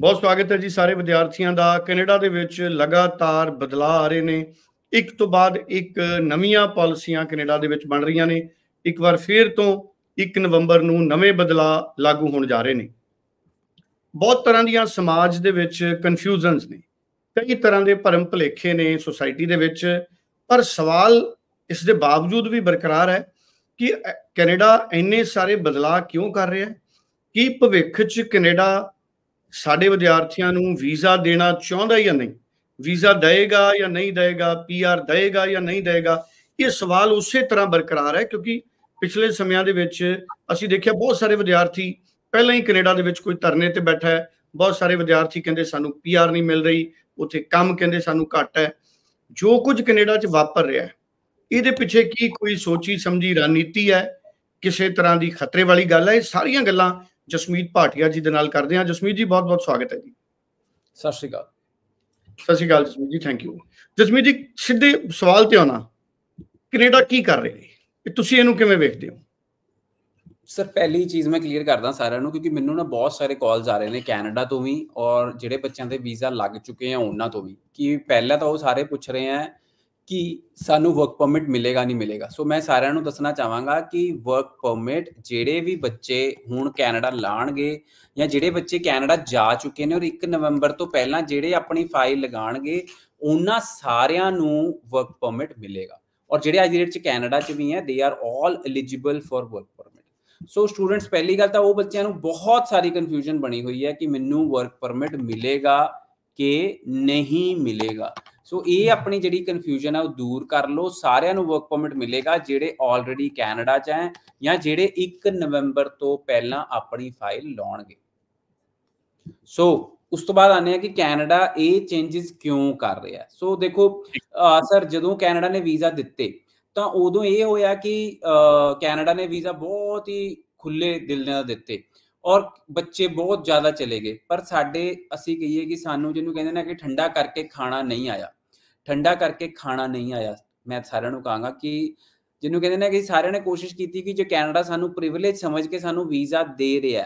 ਬਹੁਤ ਸਵਾਗਤ ਹੈ ਜੀ ਸਾਰੇ ਵਿਦਿਆਰਥੀਆਂ ਦਾ ਕੈਨੇਡਾ ਦੇ ਵਿੱਚ ਲਗਾਤਾਰ ਬਦਲਾਅ ਆ ਰਹੇ ਨੇ ਇੱਕ ਤੋਂ ਬਾਅਦ ਇੱਕ ਨਵੀਆਂ ਪਾਲਿਸੀਆਂ ਕੈਨੇਡਾ ਦੇ ਵਿੱਚ ਬਣ ਰਹੀਆਂ ਨੇ ਇੱਕ ਵਾਰ ਫੇਰ ਤੋਂ 1 ਨਵੰਬਰ ਨੂੰ ਨਵੇਂ ਬਦਲਾਅ ਲਾਗੂ ਹੋਣ ਜਾ ਰਹੇ ਨੇ ਬਹੁਤ ਤਰ੍ਹਾਂ ਦੀਆਂ ਸਮਾਜ ਦੇ ਵਿੱਚ ਕਨਫਿਊਜ਼ਨਸ ਨੇ ਕਈ ਤਰ੍ਹਾਂ ਦੇ ਭਰਮ ਭਲੇਖੇ ਨੇ ਸੋਸਾਇਟੀ ਦੇ ਵਿੱਚ ਪਰ ਸਵਾਲ ਇਸ ਦੇ ਬਾਵਜੂਦ ਵੀ ਬਰਕਰਾਰ ਹੈ ਕਿ ਕੈਨੇਡਾ ਇੰਨੇ ਸਾਰੇ ਬਦਲਾਅ ਕਿਉਂ ਕਰ ਰਿਹਾ ਹੈ ਕਿ ਭਵਿੱਖ 'ਚ ਕੈਨੇਡਾ ਸਾਡੇ ਵਿਦਿਆਰਥੀਆਂ ਨੂੰ ਵੀਜ਼ਾ ਦੇਣਾ ਚਾਹੁੰਦਾ ਜਾਂ ਨਹੀਂ ਵੀਜ਼ਾ ਦੇਗਾ ਜਾਂ ਨਹੀਂ ਦੇਗਾ ਪੀਆਰ ਦੇਗਾ ਜਾਂ ਨਹੀਂ ਦੇਗਾ ਇਹ ਸਵਾਲ ਉਸੇ ਤਰ੍ਹਾਂ ਬਰਕਰਾਰ ਹੈ ਕਿਉਂਕਿ ਪਿਛਲੇ ਸਮਿਆਂ ਦੇ ਵਿੱਚ ਅਸੀਂ ਦੇਖਿਆ ਬਹੁਤ ਸਾਰੇ ਵਿਦਿਆਰਥੀ ਪਹਿਲਾਂ ਹੀ ਕੈਨੇਡਾ ਦੇ ਵਿੱਚ ਕੋਈ ਧਰਨੇ ਤੇ ਬੈਠਾ ਹੈ ਬਹੁਤ ਸਾਰੇ ਵਿਦਿਆਰਥੀ ਕਹਿੰਦੇ ਸਾਨੂੰ ਪੀਆਰ ਨਹੀਂ ਮਿਲ ਰਹੀ ਉੱਥੇ ਕੰਮ ਕਹਿੰਦੇ ਸਾਨੂੰ ਘੱਟ ਹੈ ਜੋ ਕੁਝ ਕੈਨੇਡਾ 'ਚ ਵਾਪਰ ਰਿਹਾ ਹੈ ਇਹਦੇ ਪਿੱਛੇ ਕੀ ਕੋਈ ਸੋਚੀ ਸਮਝੀ ਰਣਨੀਤੀ ਹੈ ਕਿਸੇ ਤਰ੍ਹਾਂ ਦੀ ਖਤਰੇ ਵਾਲੀ ਗੱਲ ਹੈ ਇਹ ਸਾਰੀਆਂ ਗੱਲਾਂ ਜਸਮੀਤ ਭਾਟੀਆ ਜੀ ਦੇ ਨਾਲ ਕਰਦੇ ਹਾਂ ਜਸਮੀਤ ਜੀ ਬਹੁਤ-ਬਹੁਤ ਸਵਾਗਤ ਹੈ ਜੀ ਸਤਿ ਸ਼੍ਰੀ ਅਕਾਲ ਸਤਿ ਸ਼੍ਰੀ ਅਕਾਲ ਜਸਮੀਤ ਜੀ ਥੈਂਕ ਯੂ ਜਸਮੀਤ ਜੀ ਸਿੱਧੇ ਸਵਾਲ ਤੇ ਆਉਣਾ ਕੈਨੇਡਾ ਕੀ ਕਰ ਰਿਹਾ ਹੈ ਤੁਸੀਂ ਇਹਨੂੰ ਕਿਵੇਂ ਵੇਖਦੇ ਹੋ ਸਰ ਪਹਿਲੀ ਚੀਜ਼ ਮੈਂ ਕਲੀਅਰ ਕਰਦਾ ਸਾਰਿਆਂ ਨੂੰ ਕਿਉਂਕਿ ਮੈਨੂੰ ਨਾ ਬਹੁਤ ਸਾਰੇ ਕਾਲਸ ਆ ਰਹੇ ਨੇ ਕੈਨੇਡਾ ਤੋਂ ਵੀ ਔਰ ਜਿਹੜੇ ਬੱਚਿਆਂ ਦੇ ਵੀਜ਼ਾ ਲੱਗ ਚੁੱਕੇ ਆ ਉਹਨਾਂ ਤੋਂ ਵੀ ਕਿ ਪਹਿਲਾਂ ਤਾਂ ਉਹ ਸਾਰੇ ਪੁੱਛ ਰਹੇ ਆ ਕਿ ਸਾਨੂੰ ਵਰਕ ਪਰਮਿਟ ਮਿਲੇਗਾ ਨਹੀਂ ਮਿਲੇਗਾ ਸੋ ਮੈਂ ਸਾਰਿਆਂ ਨੂੰ ਦੱਸਣਾ ਚਾਹਾਂਗਾ ਕਿ ਵਰਕ ਪਰਮਿਟ ਜਿਹੜੇ ਵੀ ਬੱਚੇ ਹੁਣ ਕੈਨੇਡਾ ਲਾਣਗੇ ਜਾਂ ਜਿਹੜੇ ਬੱਚੇ ਕੈਨੇਡਾ ਜਾ ਚੁੱਕੇ ਨੇ ਔਰ 1 ਨਵੰਬਰ ਤੋਂ ਪਹਿਲਾਂ ਜਿਹੜੇ ਆਪਣੀ ਫਾਈਲ ਲਗਾਣਗੇ ਉਹਨਾਂ ਸਾਰਿਆਂ ਨੂੰ ਵਰਕ ਪਰਮਿਟ ਮਿਲੇਗਾ ਔਰ ਜਿਹੜੇ ਅੱਜ ਦੀ ਡੇਟ 'ਚ ਕੈਨੇਡਾ 'ਚ ਵੀ ਹੈ they are all eligible for work permit so students ਪਹਿਲੀ ਗੱਲ ਤਾਂ ਉਹ ਬੱਚਿਆਂ ਨੂੰ ਬਹੁਤ ਸਾਰੀ ਕਨਫਿਊਜ਼ਨ ਬਣੀ ਹੋਈ ਹੈ ਕਿ ਮੈਨੂੰ ਵਰਕ ਪਰਮਿਟ ਮਿਲੇਗਾ ਕਿ ਨਹੀਂ ਮਿਲੇਗਾ ਸੋ ਇਹ ਆਪਣੀ ਜਿਹੜੀ ਕਨਫਿਊਜ਼ਨ ਆ ਉਹ ਦੂਰ ਕਰ ਲਓ ਸਾਰਿਆਂ ਨੂੰ ਵਰਕ ਪਰਮਿਟ ਮਿਲੇਗਾ ਜਿਹੜੇ ਆਲਰੇਡੀ ਕੈਨੇਡਾ 'ਚ ਹੈ ਜਾਂ ਜਿਹੜੇ 1 ਨਵੰਬਰ ਤੋਂ ਪਹਿਲਾਂ ਆਪਣੀ ਫਾਈਲ ਲਾਉਣਗੇ ਸੋ ਉਸ ਤੋਂ ਬਾਅਦ ਆਨੇ ਆ ਕਿ ਕੈਨੇਡਾ ਇਹ ਚੇਂजेस ਕਿਉਂ ਕਰ ਰਿਹਾ ਸੋ ਦੇਖੋ ਸਰ ਜਦੋਂ ਕੈਨੇਡਾ ਨੇ ਵੀਜ਼ਾ ਦਿੱਤੇ ਤਾਂ ਉਦੋਂ ਇਹ ਹੋਇਆ ਕਿ ਕੈਨੇਡਾ ਨੇ ਵੀਜ਼ਾ ਬਹੁਤ ਹੀ ਖੁੱਲੇ ਦਿਲ ਨਾਲ ਦਿੱਤੇ ਔਰ ਬੱਚੇ ਬਹੁਤ ਜ਼ਿਆਦਾ ਚਲੇ ਗਏ ਪਰ ਸਾਡੇ ਅਸੀਂ ਕਹੀਏ ਕਿ ਸਾਨੂੰ ਜਿਹਨੂੰ ਕਹਿੰਦੇ ਨੇ ਕਿ ਠੰਡਾ ਕਰਕੇ ਖਾਣਾ ਨਹੀਂ ਆਇਆ ਠੰਡਾ ਕਰਕੇ ਖਾਣਾ ਨਹੀਂ ਆਇਆ ਮੈਂ ਸਾਰਿਆਂ ਨੂੰ ਕਹਾਂਗਾ ਕਿ ਜਿਹਨੂੰ ਕਹਿੰਦੇ ਨੇ ਕਿ ਸਾਰਿਆਂ ਨੇ ਕੋਸ਼ਿਸ਼ ਕੀਤੀ ਕਿ ਜੇ ਕੈਨੇਡਾ ਸਾਨੂੰ ਪ੍ਰਿਵਿਲੇਜ ਸਮਝ ਕੇ ਸਾਨੂੰ ਵੀਜ਼ਾ ਦੇ ਰਿਹਾ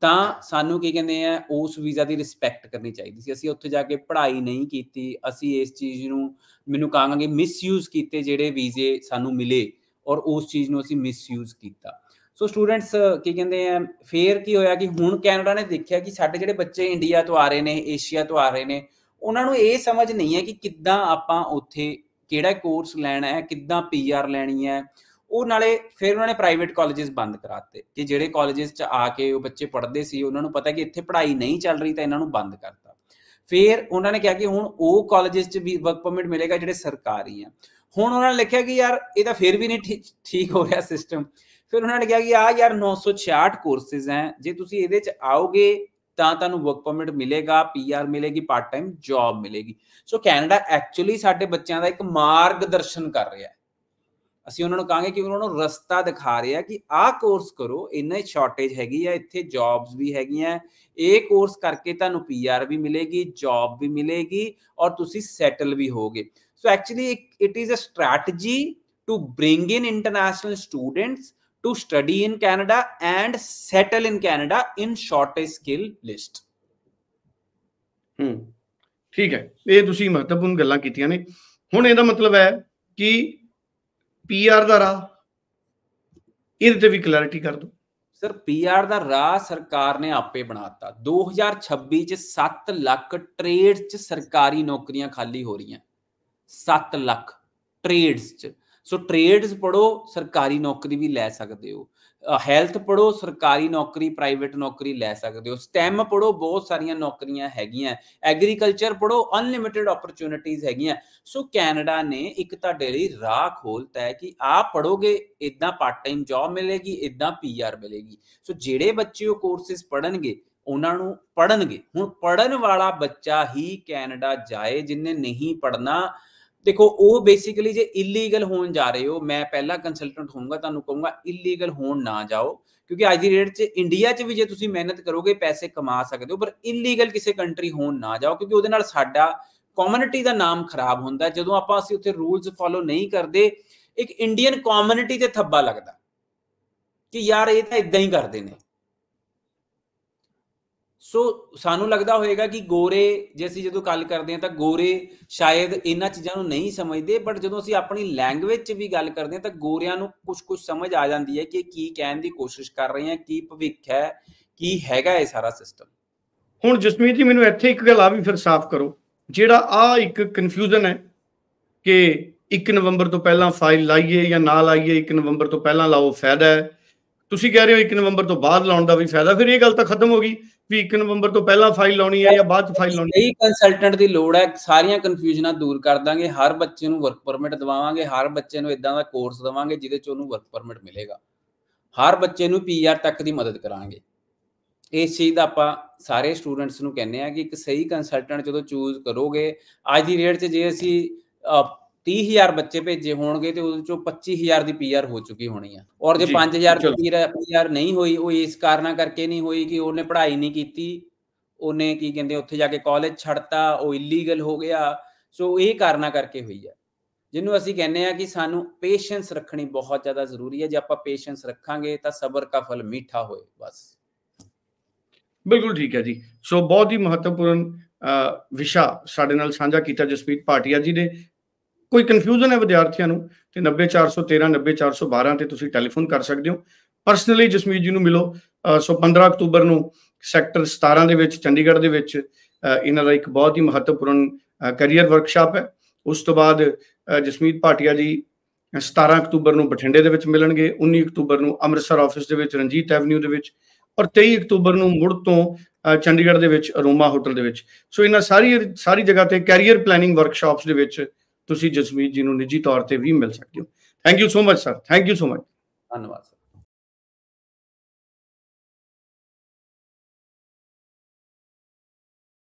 ਤਾਂ ਸਾਨੂੰ ਕੀ ਕਹਿੰਦੇ ਆ ਉਸ ਵੀਜ਼ਾ ਦੀ ਰਿਸਪੈਕਟ ਕਰਨੀ ਚਾਹੀਦੀ ਸੀ ਅਸੀਂ ਉੱਥੇ ਜਾ ਕੇ ਪੜ੍ਹਾਈ ਨਹੀਂ ਕੀਤੀ ਅਸੀਂ ਇਸ ਚੀਜ਼ ਨੂੰ ਮੈਨੂੰ ਕਹਾਂਗੇ ਮਿਸਯੂਜ਼ ਕੀਤੇ ਜਿਹੜੇ ਵੀਜ਼ੇ ਸਾਨੂੰ ਮਿਲੇ ਔਰ ਉਸ ਚੀਜ਼ ਨੂੰ ਅਸੀਂ ਮਿਸਯੂਜ਼ ਕੀਤਾ ਸੋ ਸਟੂਡੈਂਟਸ ਕੀ ਕਹਿੰਦੇ ਆ ਫੇਰ ਕੀ ਹੋਇਆ ਕਿ ਹੁਣ ਕੈਨੇਡਾ ਨੇ ਦੇਖਿਆ ਕਿ ਸਾਡੇ ਜਿਹੜੇ ਬੱਚੇ ਇੰਡੀਆ ਤੋਂ ਆ ਰਹੇ ਨੇ ਏਸ਼ੀਆ ਤੋਂ ਆ ਰਹੇ ਨੇ ਉਹਨਾਂ ਨੂੰ ਇਹ ਸਮਝ ਨਹੀਂ ਹੈ ਕਿ ਕਿੱਦਾਂ ਆਪਾਂ ਉੱਥੇ ਕਿਹੜਾ ਕੋਰਸ ਲੈਣਾ ਹੈ ਕਿੱਦਾਂ ਪੀਆਰ ਲੈਣੀ ਹੈ ਉਹ ਨਾਲੇ ਫਿਰ ਉਹਨਾਂ ਨੇ ਪ੍ਰਾਈਵੇਟ ਕਾਲਜਸ ਬੰਦ ਕਰਾਤੇ ਕਿ ਜਿਹੜੇ ਕਾਲਜਸ 'ਚ ਆ ਕੇ ਉਹ ਬੱਚੇ ਪੜ੍ਹਦੇ ਸੀ ਉਹਨਾਂ ਨੂੰ ਪਤਾ ਕਿ ਇੱਥੇ ਪੜ੍ਹਾਈ ਨਹੀਂ ਚੱਲ ਰਹੀ ਤਾਂ ਇਹਨਾਂ ਨੂੰ ਬੰਦ ਕਰਤਾ ਫਿਰ ਉਹਨਾਂ ਨੇ ਕਿਹਾ ਕਿ ਹੁਣ ਉਹ ਕਾਲਜਸ 'ਚ ਵੀ ਵਰਕ ਪਰਮਿਟ ਮਿਲੇਗਾ ਜਿਹੜੇ ਸਰਕਾਰੀ ਆ ਹੁਣ ਉਹਨਾਂ ਨੇ ਲਿਖਿਆ ਕਿ ਯਾਰ ਇਹ ਤਾਂ ਫਿਰ ਵੀ ਨਹੀਂ ਠੀਕ ਹੋ ਰਿਹਾ ਸਿਸਟਮ ਫਿਰ ਉਹਨਾਂ ਨੇ ਕਿਹਾ ਕਿ ਆ ਯਾਰ 966 ਕੋਰਸਸ ਹੈ ਜੇ ਤੁਸੀਂ ਇਹਦੇ 'ਚ ਆਓਗੇ ਤਾਂ ਤੁਹਾਨੂੰ ਵਰਕ ਪਰਮਿਟ ਮਿਲੇਗਾ ਪੀਆਰ ਮਿਲੇਗੀ ਪਾਰਟ ਟਾਈਮ ਜੌਬ ਮਿਲੇਗੀ ਸੋ ਕੈਨੇਡਾ ਐਕਚੁਅਲੀ ਸਾਡੇ ਬੱਚਿਆਂ ਦਾ ਇੱਕ ਮਾਰਗਦਰਸ਼ਨ ਕਰ ਰਿਹਾ ਹੈ ਅਸੀਂ ਉਹਨਾਂ ਨੂੰ ਕਹਾਂਗੇ ਕਿ ਉਹਨਾਂ ਨੂੰ ਰਸਤਾ ਦਿਖਾ ਰਿਹਾ ਕਿ ਆਹ ਕੋਰਸ ਕਰੋ ਇੰਨੇ ਸ਼ਾਰਟੇਜ ਹੈਗੀ ਆ ਇੱਥੇ ਜੌਬਸ ਵੀ ਹੈਗੀਆਂ ਇਹ ਕੋਰਸ ਕਰਕੇ ਤੁਹਾਨੂੰ ਪੀਆਰ ਵੀ ਮਿਲੇਗੀ ਜੌਬ ਵੀ ਮਿਲੇਗੀ ਔਰ ਤੁਸੀਂ ਸੈਟਲ ਵੀ ਹੋਗੇ so actually it is a strategy to bring in international students to study in Canada and settle in Canada in shortest skill list. ਹੂੰ ਠੀਕ ਹੈ ਇਹ ਤੁਸੀਂ ਮਹੱਤਵਪੂਰਨ ਗੱਲਾਂ ਕੀਤੀਆਂ ਨੇ ਹੁਣ ਇਹਦਾ ਮਤਲਬ ਹੈ ਕਿ ਪੀਆਰ ਦਾ ਰਾਹ ਇਹਦੇ ਤੇ ਵੀ ਕਲੈਰਿਟੀ ਕਰ ਦਿਓ ਸਰ ਪੀਆਰ ਦਾ ਰਾਹ ਸਰਕਾਰ ਨੇ ਆਪੇ ਬਣਾਤਾ 2026 ਚ 7 ਲੱਖ ਟ੍ਰੇਡਸ ਚ ਸਰਕਾਰੀ ਨੌਕਰੀਆਂ ਖਾਲੀ ਹੋ ਰਹੀਆਂ 7 ਲੱਖ ਟ੍ਰੇਡਸ ਚ ਸੋ ਟ੍ਰੇਡਸ ਪੜੋ ਸਰਕਾਰੀ ਨੌਕਰੀ ਵੀ ਲੈ ਸਕਦੇ ਹੋ ਹੈਲਥ ਪੜੋ ਸਰਕਾਰੀ ਨੌਕਰੀ ਪ੍ਰਾਈਵੇਟ ਨੌਕਰੀ ਲੈ ਸਕਦੇ ਹੋ ਸਟੈਮ ਪੜੋ ਬਹੁਤ ਸਾਰੀਆਂ ਨੌਕਰੀਆਂ ਹੈਗੀਆਂ ਐਗਰੀਕਲਚਰ ਪੜੋ ਅਨਲਿਮਿਟਿਡ ਓਪਰਚ्युनिटीज ਹੈਗੀਆਂ ਸੋ ਕੈਨੇਡਾ ਨੇ ਇੱਕ ਤਾਂ ਡੇਲੀ ਰਾਹ ਖੋਲਤਾ ਹੈ ਕਿ ਆ ਪੜੋਗੇ ਇਦਾਂ ਪਾਰਟ ਟਾਈਮ ਜੌਬ ਮਿਲੇਗੀ ਇਦਾਂ ਪੀਆਰ ਮਿਲੇਗੀ ਸੋ ਜਿਹੜੇ ਬੱਚੇ ਉਹ ਕੋਰਸਿਸ ਪੜਨਗੇ ਉਹਨਾਂ ਨੂੰ ਪੜਨਗੇ ਹੁਣ ਪੜਨ ਵਾਲਾ ਬੱਚਾ ਹੀ ਕੈਨੇਡਾ ਜਾਏ ਜਿੰਨੇ ਨਹੀਂ ਪੜਨਾ ਦੇਖੋ ਉਹ ਬੇਸਿਕਲੀ ਜੇ ਇਲੀਗਲ ਹੋਣ ਜਾ ਰਹੇ ਹੋ ਮੈਂ ਪਹਿਲਾ ਕੰਸਲਟੈਂਟ ਹੋਊਂਗਾ ਤੁਹਾਨੂੰ ਕਹੂੰਗਾ ਇਲੀਗਲ ਹੋਣ ਨਾ ਜਾਓ ਕਿਉਂਕਿ ਅੱਜ ਦੀ ਰੇਟ 'ਚ ਇੰਡੀਆ 'ਚ ਵੀ ਜੇ ਤੁਸੀਂ ਮਿਹਨਤ ਕਰੋਗੇ ਪੈਸੇ ਕਮਾ ਸਕਦੇ ਹੋ ਪਰ ਇਲੀਗਲ ਕਿਸੇ ਕੰਟਰੀ ਹੋਣ ਨਾ ਜਾਓ ਕਿਉਂਕਿ ਉਹਦੇ ਨਾਲ ਸਾਡਾ ਕਮਿਊਨਿਟੀ ਦਾ ਨਾਮ ਖਰਾਬ ਹੁੰਦਾ ਜਦੋਂ ਆਪਾਂ ਅਸੀਂ ਉੱਥੇ ਰੂਲਸ ਫਾਲੋ ਨਹੀਂ ਕਰਦੇ ਇੱਕ ਇੰਡੀਅਨ ਕਮਿਊਨਿਟੀ ਤੇ ਥੱਬਾ ਲੱਗਦਾ ਕਿ ਯਾਰ ਇਹ ਤਾਂ ਇਦਾਂ ਹੀ ਕਰਦੇ ਨੇ ਸੋ ਸਾਨੂੰ ਲੱਗਦਾ ਹੋਏਗਾ ਕਿ ਗੋਰੇ ਜੇ ਅਸੀਂ ਜਦੋਂ ਗੱਲ ਕਰਦੇ ਹਾਂ ਤਾਂ ਗੋਰੇ ਸ਼ਾਇਦ ਇਹਨਾਂ ਚੀਜ਼ਾਂ ਨੂੰ ਨਹੀਂ ਸਮਝਦੇ ਬਟ ਜਦੋਂ ਅਸੀਂ ਆਪਣੀ ਲੈਂਗੁਏਜ 'ਚ ਵੀ ਗੱਲ ਕਰਦੇ ਹਾਂ ਤਾਂ ਗੋਰਿਆਂ ਨੂੰ ਕੁਝ-ਕੁਝ ਸਮਝ ਆ ਜਾਂਦੀ ਹੈ ਕਿ ਕੀ ਕਹਿਣ ਦੀ ਕੋਸ਼ਿਸ਼ ਕਰ ਰਹੇ ਹਾਂ ਕੀ ਭਵਿੱਖ ਹੈ ਕੀ ਹੈਗਾ ਇਹ ਸਾਰਾ ਸਿਸਟਮ ਹੁਣ ਜਸਮੀਤ ਜੀ ਮੈਨੂੰ ਇੱਥੇ ਇੱਕ ਗੱਲ ਆ ਵੀ ਫਿਰ ਸਾਫ਼ ਕਰੋ ਜਿਹੜਾ ਆ ਇੱਕ ਕਨਫਿਊਜ਼ਨ ਹੈ ਕਿ 1 ਨਵੰਬਰ ਤੋਂ ਪਹਿਲਾਂ ਫਾਈਲ ਲਾਈਏ ਜਾਂ ਨਾ ਲਾਈਏ 1 ਨਵੰਬਰ ਤੋਂ ਪਹਿਲਾਂ ਲਾਓ ਫਾਇਦਾ ਹੈ ਤੁਸੀਂ ਕਹਿ ਰਹੇ ਹੋ 1 ਨਵੰਬਰ ਤੋਂ ਬਾਅਦ ਲਾਉਣ ਦਾ ਵੀ ਫਾਇਦਾ ਫਿਰ ਇਹ ਗੱਲ ਤਾਂ ਖਤਮ ਹੋ ਗਈ ਵੀ 1 ਨਵੰਬਰ ਤੋਂ ਪਹਿਲਾਂ ਫਾਈਲ ਲਾਉਣੀ ਹੈ ਜਾਂ ਬਾਅਦ ਚ ਫਾਈਲ ਲਾਉਣੀ ਹੈ ਇਹ ਕੰਸਲਟੈਂਟ ਦੀ ਲੋੜ ਹੈ ਸਾਰੀਆਂ ਕਨਫਿਊਜ਼ਨਾਂ ਦੂਰ ਕਰ ਦਾਂਗੇ ਹਰ ਬੱਚੇ ਨੂੰ ਵਰਕ ਪਰਮਿਟ ਦਵਾਵਾਂਗੇ ਹਰ ਬੱਚੇ ਨੂੰ ਇਦਾਂ ਦਾ ਕੋਰਸ ਦਵਾਵਾਂਗੇ ਜਿਹਦੇ ਚ ਉਹਨੂੰ ਵਰਕ ਪਰਮਿਟ ਮਿਲੇਗਾ ਹਰ ਬੱਚੇ ਨੂੰ ਪੀਆਰ ਤੱਕ ਦੀ ਮਦਦ ਕਰਾਂਗੇ ਇਸ ਚੀਜ਼ ਦਾ ਆਪਾਂ ਸਾਰੇ ਸਟੂਡੈਂਟਸ ਨੂੰ ਕਹਿੰਦੇ ਆ ਕਿ ਇੱਕ ਸਹੀ ਕੰਸਲਟੈਂਟ ਜਦੋਂ ਚੂਜ਼ ਕਰੋਗੇ ਅੱਜ ਦੀ ਰੇਟ 'ਚ ਜੇ ਅਸੀਂ 30000 ਬੱਚੇ ਭੇਜੇ ਹੋਣਗੇ ਤੇ ਉਹਦੇ ਚੋਂ 25000 ਦੀ ਪੀਆਰ ਹੋ ਚੁੱਕੀ ਹੋਣੀ ਆ ਔਰ ਜੇ 5000 ਦੀ ਪੀਆਰ ਨਹੀਂ ਹੋਈ ਉਹ ਇਸ ਕਾਰਨਾ ਕਰਕੇ ਨਹੀਂ ਹੋਈ ਕਿ ਉਹਨੇ ਪੜ੍ਹਾਈ ਨਹੀਂ ਕੀਤੀ ਉਹਨੇ ਕੀ ਕਹਿੰਦੇ ਉੱਥੇ ਜਾ ਕੇ ਕਾਲਜ ਛੱਡਤਾ ਉਹ ਇਲੀਗਲ ਹੋ ਗਿਆ ਸੋ ਇਹ ਕਾਰਨਾ ਕਰਕੇ ਹੋਈ ਆ ਜਿਹਨੂੰ ਅਸੀਂ ਕਹਿੰਦੇ ਆ ਕਿ ਸਾਨੂੰ ਪੇਸ਼ੈਂਸ ਰੱਖਣੀ ਬਹੁਤ ਜ਼ਿਆਦਾ ਜ਼ਰੂਰੀ ਹੈ ਜੇ ਆਪਾਂ ਪੇਸ਼ੈਂਸ ਰੱਖਾਂਗੇ ਤਾਂ ਸਬਰ ਦਾ ਫਲ ਮਿੱਠਾ ਹੋਏ ਬਸ ਬਿਲਕੁਲ ਠੀਕ ਹੈ ਜੀ ਸੋ ਬਹੁਤ ਹੀ ਮਹੱਤਵਪੂਰਨ ਵਿਸ਼ਾ ਸਾਡੇ ਨਾਲ ਸਾਂਝਾ ਕੀਤਾ ਜਸਪੀਤ ਪਾਟਿਆ ਜੀ ਨੇ ਕੋਈ ਕਨਫਿਊਜ਼ਨ ਹੈ ਵਿਦਿਆਰਥੀਆਂ ਨੂੰ ਤੇ 90413 90412 ਤੇ ਤੁਸੀਂ ਟੈਲੀਫੋਨ ਕਰ ਸਕਦੇ ਹੋ ਪਰਸਨਲੀ ਜਸਮੀਤ ਜੀ ਨੂੰ ਮਿਲੋ ਸੋ 15 ਅਕਤੂਬਰ ਨੂੰ ਸੈਕਟਰ 17 ਦੇ ਵਿੱਚ ਚੰਡੀਗੜ੍ਹ ਦੇ ਵਿੱਚ ਇਹਨਾਂ ਦਾ ਇੱਕ ਬਹੁਤ ਹੀ ਮਹੱਤਵਪੂਰਨ ਕੈਰੀਅਰ ਵਰਕਸ਼ਾਪ ਹੈ ਉਸ ਤੋਂ ਬਾਅਦ ਜਸਮੀਤ ਪਾਟਿਆ ਜੀ 17 ਅਕਤੂਬਰ ਨੂੰ ਬਠਿੰਡੇ ਦੇ ਵਿੱਚ ਮਿਲਣਗੇ 19 ਅਕਤੂਬਰ ਨੂੰ ਅੰਮ੍ਰਿਤਸਰ ਆਫਿਸ ਦੇ ਵਿੱਚ ਰਣਜੀਤ ਐਵਨਿਊ ਦੇ ਵਿੱਚ ਔਰ 23 ਅਕਤੂਬਰ ਨੂੰ ਮੁੜ ਤੋਂ ਚੰਡੀਗੜ੍ਹ ਦੇ ਵਿੱਚ ਅਰੋਮਾ ਹੋਟਲ ਦੇ ਵਿੱਚ ਸੋ ਇਹਨਾਂ ਸਾਰੀ ਸਾਰੀ ਜਗ੍ਹਾ ਤੇ ਕੈਰੀਅਰ ਪਲੈਨਿੰਗ ਵਰਕਸ਼ਾਪਸ ਦੇ ਵਿੱਚ ਤੁਸੀਂ ਜਸਮੀਤ ਜੀ ਨੂੰ ਨਿੱਜੀ ਤੌਰ ਤੇ ਵੀ ਮਿਲ ਸਕਦੇ ਹੋ thank you so much sir thank you so much ਧੰਨਵਾਦ